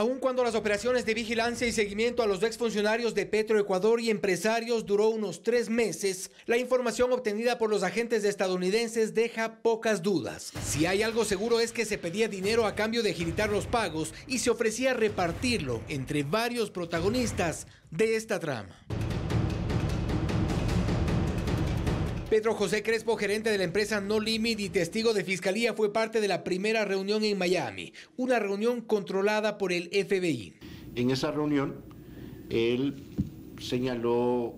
Aun cuando las operaciones de vigilancia y seguimiento a los exfuncionarios de Petroecuador y empresarios duró unos tres meses, la información obtenida por los agentes estadounidenses deja pocas dudas. Si hay algo seguro es que se pedía dinero a cambio de agilitar los pagos y se ofrecía repartirlo entre varios protagonistas de esta trama. Pedro José Crespo, gerente de la empresa No Limit y testigo de fiscalía, fue parte de la primera reunión en Miami, una reunión controlada por el FBI. En esa reunión, él señaló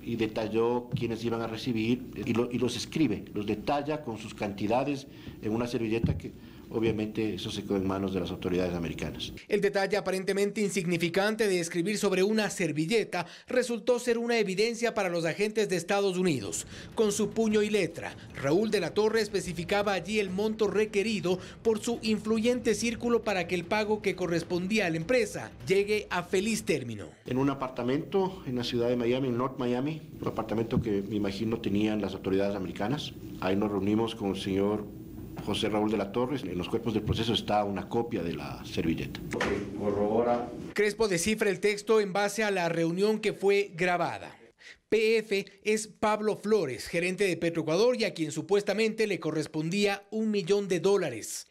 y detalló quiénes iban a recibir y, y los escribe, los detalla con sus cantidades en una servilleta que obviamente eso se quedó en manos de las autoridades americanas. El detalle aparentemente insignificante de escribir sobre una servilleta resultó ser una evidencia para los agentes de Estados Unidos. Con su puño y letra, Raúl de la Torre especificaba allí el monto requerido por su influyente círculo para que el pago que correspondía a la empresa llegue a feliz término. En un apartamento en la ciudad de Miami, en North Miami, un apartamento que me imagino tenían las autoridades americanas. Ahí nos reunimos con el señor José Raúl de la Torres. En los cuerpos del proceso está una copia de la servilleta. Crespo descifra el texto en base a la reunión que fue grabada. PF es Pablo Flores, gerente de Petroecuador y a quien supuestamente le correspondía un millón de dólares.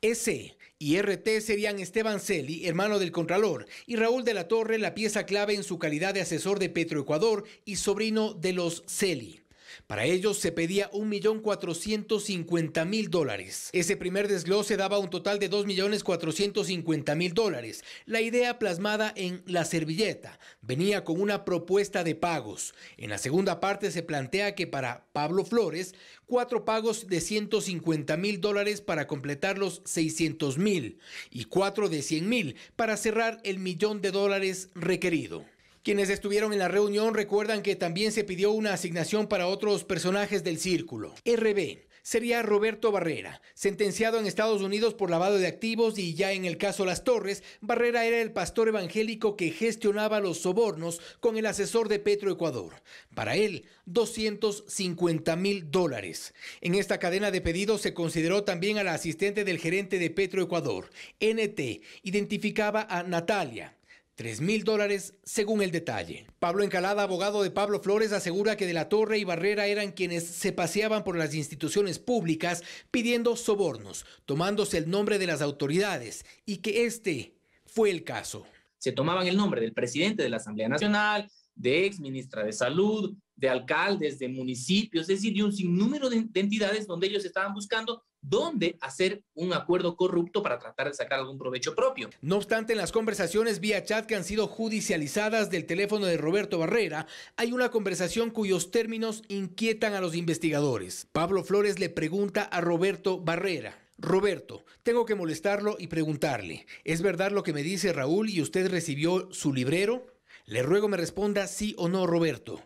S e y RT serían Esteban Celi, hermano del Contralor, y Raúl de la Torre, la pieza clave en su calidad de asesor de Petroecuador y sobrino de los Celi. Para ellos se pedía 1.450.000 dólares. Ese primer desglose daba un total de 2.450.000 dólares. La idea plasmada en la servilleta venía con una propuesta de pagos. En la segunda parte se plantea que para Pablo Flores, cuatro pagos de $150,000 mil dólares para completar los $600,000 y cuatro de 100.000 para cerrar el millón de dólares requerido. Quienes estuvieron en la reunión recuerdan que también se pidió una asignación para otros personajes del círculo. RB sería Roberto Barrera, sentenciado en Estados Unidos por lavado de activos y ya en el caso Las Torres, Barrera era el pastor evangélico que gestionaba los sobornos con el asesor de Ecuador. Para él, 250 mil dólares. En esta cadena de pedidos se consideró también a la asistente del gerente de Ecuador. NT, identificaba a Natalia. 3 mil dólares según el detalle. Pablo Encalada, abogado de Pablo Flores, asegura que de la Torre y Barrera eran quienes se paseaban por las instituciones públicas pidiendo sobornos, tomándose el nombre de las autoridades y que este fue el caso. Se tomaban el nombre del presidente de la Asamblea Nacional, de ex ministra de salud, de alcaldes, de municipios, es decir, de un sinnúmero de, entidades donde ellos estaban buscando dónde hacer un acuerdo corrupto para tratar de sacar algún provecho propio. No obstante, en las conversaciones vía chat que han sido judicializadas del teléfono de Roberto Barrera, hay una conversación cuyos términos inquietan a los investigadores. Pablo Flores le pregunta a Roberto Barrera. Roberto, tengo que molestarlo y preguntarle, ¿es verdad lo que me dice Raúl y usted recibió su librero? Le ruego me responda sí o no, Roberto.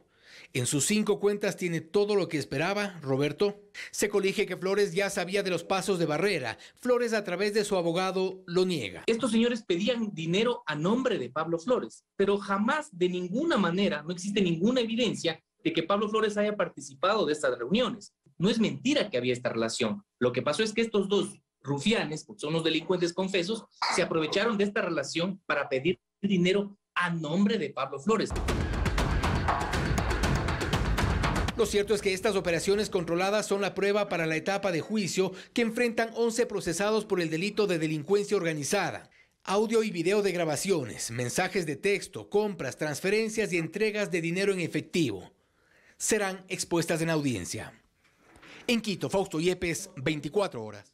En sus cinco cuentas tiene todo lo que esperaba, Roberto. Se colige que Flores ya sabía de los pasos de Barrera. Flores, a través de su abogado, lo niega. Estos señores pedían dinero a nombre de Pablo Flores, pero jamás, de ninguna manera, no existe ninguna evidencia de que Pablo Flores haya participado de estas reuniones. No es mentira que había esta relación. Lo que pasó es que estos dos rufianes, porque son los delincuentes confesos, se aprovecharon de esta relación para pedir dinero a nombre de Pablo Flores. Lo cierto es que estas operaciones controladas son la prueba para la etapa de juicio que enfrentan 11 procesados por el delito de delincuencia organizada. Audio y video de grabaciones, mensajes de texto, compras, transferencias y entregas de dinero en efectivo serán expuestas en audiencia. En Quito, Fausto Yepes, 24 horas.